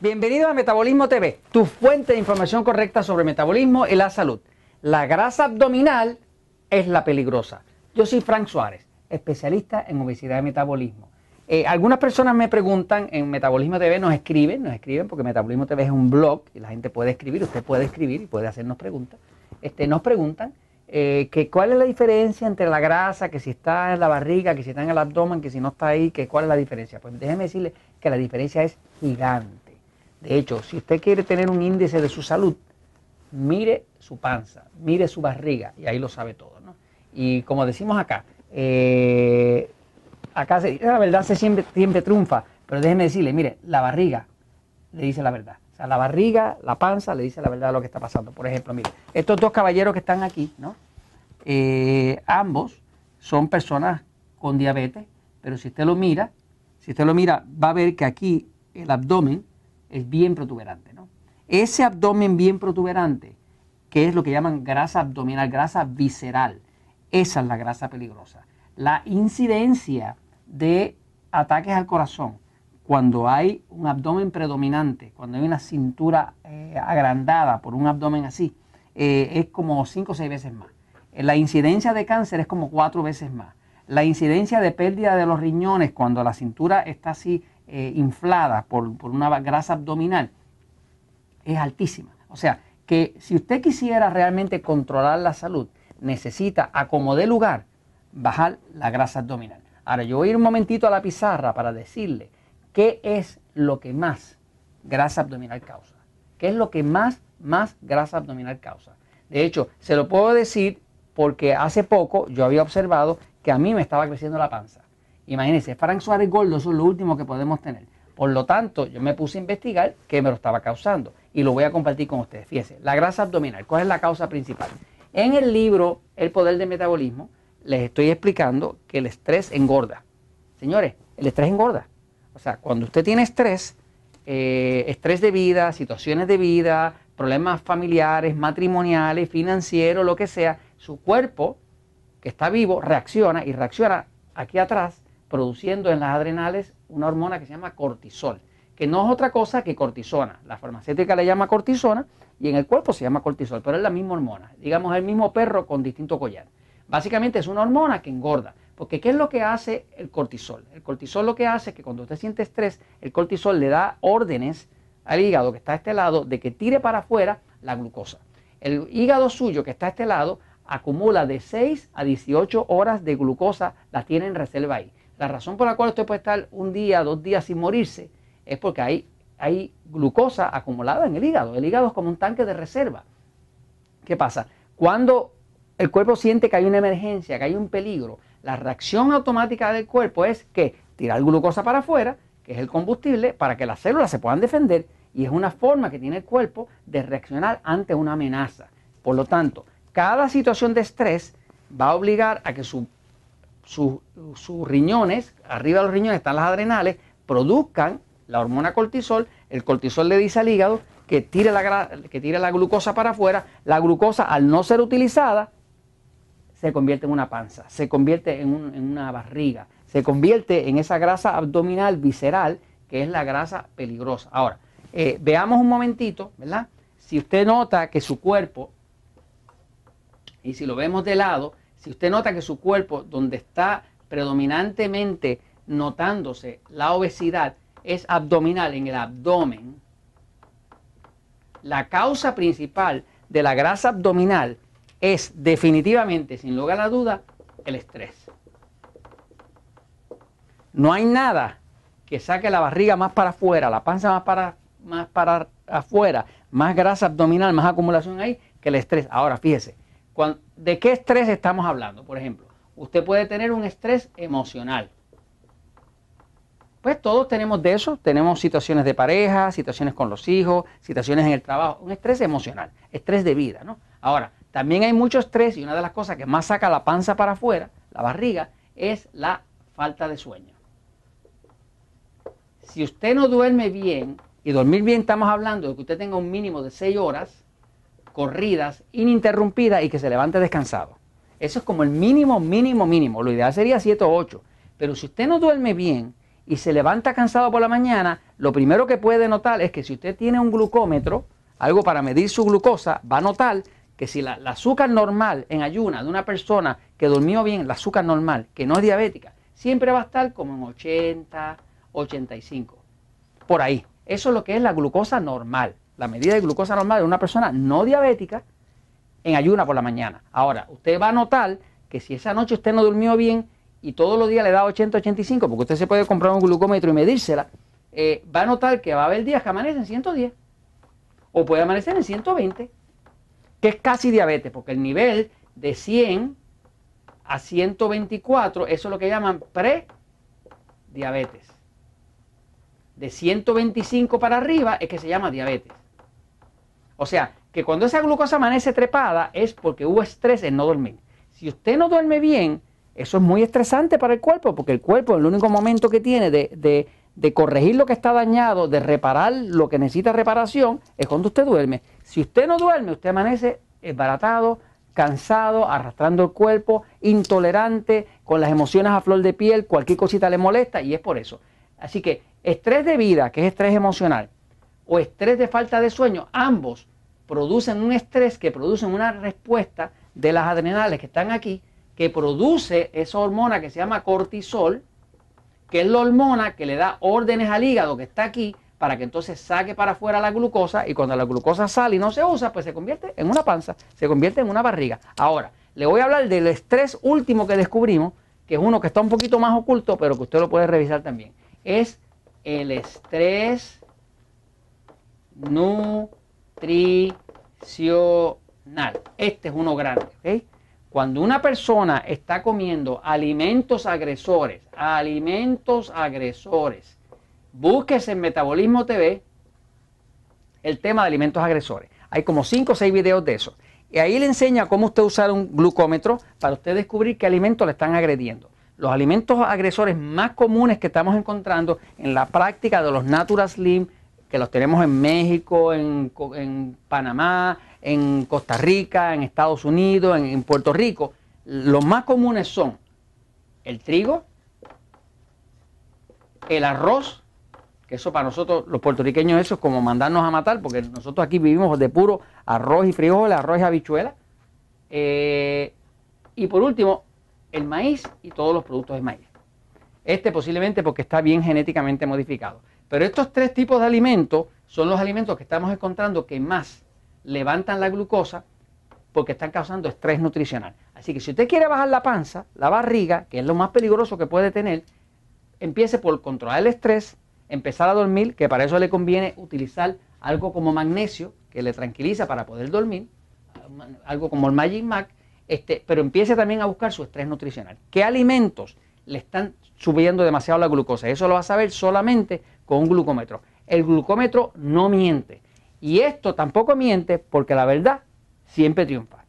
Bienvenido a Metabolismo TV, tu fuente de información correcta sobre metabolismo y la salud. La grasa abdominal es la peligrosa. Yo soy Frank Suárez, especialista en obesidad y metabolismo. Eh, algunas personas me preguntan en Metabolismo TV, nos escriben, nos escriben porque Metabolismo TV es un blog y la gente puede escribir, usted puede escribir y puede hacernos preguntas. Este, nos preguntan eh, que cuál es la diferencia entre la grasa, que si está en la barriga, que si está en el abdomen, que si no está ahí, que cuál es la diferencia. Pues déjeme decirle que la diferencia es gigante. De hecho, si usted quiere tener un índice de su salud, mire su panza, mire su barriga y ahí lo sabe todo. ¿no? Y como decimos acá, eh, acá se dice, ah, la verdad se siempre, siempre triunfa, pero déjeme decirle, mire, la barriga le dice la verdad. O sea, la barriga, la panza le dice la verdad de lo que está pasando. Por ejemplo, mire, estos dos caballeros que están aquí, ¿no? Eh, ambos son personas con diabetes, pero si usted lo mira, si usted lo mira, va a ver que aquí el abdomen es bien protuberante, ¿no? Ese abdomen bien protuberante, que es lo que llaman grasa abdominal, grasa visceral, esa es la grasa peligrosa. La incidencia de ataques al corazón, cuando hay un abdomen predominante, cuando hay una cintura eh, agrandada por un abdomen así, eh, es como 5 o 6 veces más. Eh, la incidencia de cáncer es como 4 veces más. La incidencia de pérdida de los riñones cuando la cintura está así inflada por, por una grasa abdominal es altísima. O sea, que si usted quisiera realmente controlar la salud, necesita, a como lugar, bajar la grasa abdominal. Ahora yo voy a ir un momentito a la pizarra para decirle qué es lo que más grasa abdominal causa. ¿Qué es lo que más, más grasa abdominal causa? De hecho, se lo puedo decir porque hace poco yo había observado que a mí me estaba creciendo la panza. Imagínense, Frank Suárez Gordo, eso es lo último que podemos tener. Por lo tanto, yo me puse a investigar qué me lo estaba causando y lo voy a compartir con ustedes. Fíjense, la grasa abdominal, ¿cuál es la causa principal? En el libro El Poder del Metabolismo, les estoy explicando que el estrés engorda. Señores, el estrés engorda. O sea, cuando usted tiene estrés, eh, estrés de vida, situaciones de vida, problemas familiares, matrimoniales, financieros, lo que sea, su cuerpo, que está vivo, reacciona y reacciona aquí atrás, produciendo en las adrenales una hormona que se llama cortisol, que no es otra cosa que cortisona. La farmacéutica le llama cortisona y en el cuerpo se llama cortisol, pero es la misma hormona. Digamos, el mismo perro con distinto collar. Básicamente es una hormona que engorda. Porque ¿qué es lo que hace el cortisol? El cortisol lo que hace es que cuando usted siente estrés, el cortisol le da órdenes al hígado que está a este lado de que tire para afuera la glucosa. El hígado suyo que está a este lado acumula de 6 a 18 horas de glucosa, la tiene en reserva ahí. La razón por la cual usted puede estar un día, dos días sin morirse es porque hay, hay glucosa acumulada en el hígado. El hígado es como un tanque de reserva. ¿Qué pasa? Cuando el cuerpo siente que hay una emergencia, que hay un peligro, la reacción automática del cuerpo es que tirar glucosa para afuera, que es el combustible, para que las células se puedan defender y es una forma que tiene el cuerpo de reaccionar ante una amenaza. Por lo tanto, cada situación de estrés va a obligar a que sus riñones, arriba de los riñones están las adrenales, produzcan la hormona cortisol, el cortisol le dice al hígado que tire la, que tire la glucosa para afuera, la glucosa al no ser utilizada se convierte en una panza, se convierte en, una barriga, se convierte en esa grasa abdominal visceral que es la grasa peligrosa. Ahora, eh, veamos un momentito, ¿verdad? Si usted nota que su cuerpo, y si lo vemos de lado, si usted nota que su cuerpo, donde está predominantemente notándose la obesidad, es abdominal, en el abdomen, la causa principal de la grasa abdominal es definitivamente, sin lugar a duda, el estrés. No hay nada que saque la barriga más para afuera, la panza más para, más para afuera, más grasa abdominal, más acumulación ahí, que el estrés. Ahora, fíjese, ¿de qué estrés estamos hablando? Por ejemplo, usted puede tener un estrés emocional. Pues todos tenemos de eso, tenemos situaciones de pareja, situaciones con los hijos, situaciones en el trabajo, un estrés emocional, estrés de vida, ¿no? Ahora, también hay mucho estrés y una de las cosas que más saca la panza para afuera, la barriga, es la falta de sueño. Si usted no duerme bien, y dormir bien estamos hablando de que usted tenga un mínimo de 6 horas corridas, ininterrumpidas y que se levante descansado. Eso es como el mínimo, mínimo, mínimo. Lo ideal sería 7 o 8. Pero si usted no duerme bien y se levanta cansado por la mañana, lo primero que puede notar es que si usted tiene un glucómetro, algo para medir su glucosa, va a notar que si la, azúcar normal en ayuna de una persona que durmió bien, la azúcar normal, que no es diabética, siempre va a estar como en 80, 85, por ahí. Eso es lo que es la glucosa normal, la medida de glucosa normal de una persona no diabética en ayuna por la mañana. Ahora, usted va a notar que si esa noche usted no durmió bien y todos los días le da 80, 85, porque usted se puede comprar un glucómetro y medírsela, eh, va a notar que va a haber días que amanecen 110 o puede amanecer en 120 que es casi diabetes, porque el nivel de 100 a 124, eso es lo que llaman prediabetes. De 125 para arriba es que se llama diabetes. O sea, que cuando esa glucosa amanece trepada es porque hubo estrés en no dormir. Si usted no duerme bien, eso es muy estresante para el cuerpo, porque el cuerpo en el único momento que tiene de corregir lo que está dañado, de reparar lo que necesita reparación, es cuando usted duerme. Si usted no duerme, usted amanece desbaratado, cansado, arrastrando el cuerpo, intolerante, con las emociones a flor de piel, cualquier cosita le molesta y es por eso. Así que estrés de vida, que es estrés emocional, o estrés de falta de sueño, ambos producen un estrés que produce una respuesta de las adrenales que están aquí, que produce esa hormona que se llama cortisol, que es la hormona que le da órdenes al hígado que está aquí para que entonces saque para afuera la glucosa y cuando la glucosa sale y no se usa, pues se convierte en una panza, se convierte en una barriga. Ahora, le voy a hablar del estrés último que descubrimos, que es uno que está un poquito más oculto, pero que usted lo puede revisar también. Es el estrés nutricional. Este es uno grande, Cuando una persona está comiendo alimentos agresores, alimentos agresores, búsquese en Metabolismo TV el tema de alimentos agresores. Hay como 5 o 6 videos de eso. Y ahí le enseña cómo usted usar un glucómetro para usted descubrir qué alimentos le están agrediendo. Los alimentos agresores más comunes que estamos encontrando en la práctica de los Natural Slim, que los tenemos en México, en, Panamá, en Costa Rica, en Estados Unidos, en Puerto Rico, los más comunes son el trigo, el arroz que eso para nosotros, los puertorriqueños, eso es como mandarnos a matar, porque nosotros aquí vivimos de puro arroz y frijoles, arroz y habichuela. Eh, y por último, el maíz y todos los productos de maíz. Este posiblemente porque está bien genéticamente modificado. Pero estos tres tipos de alimentos son los alimentos que estamos encontrando que más levantan la glucosa porque están causando estrés nutricional. Así que si usted quiere bajar la panza, la barriga, que es lo más peligroso que puede tener, empiece por controlar el estrés, empezar a dormir, que para eso le conviene utilizar algo como magnesio, que le tranquiliza para poder dormir, algo como el Magic Mac, este, pero empiece también a buscar su estrés nutricional. ¿Qué alimentos le están subiendo demasiado la glucosa? Eso lo va a saber solamente con un glucómetro. El glucómetro no miente. Y esto tampoco miente porque la verdad siempre triunfa.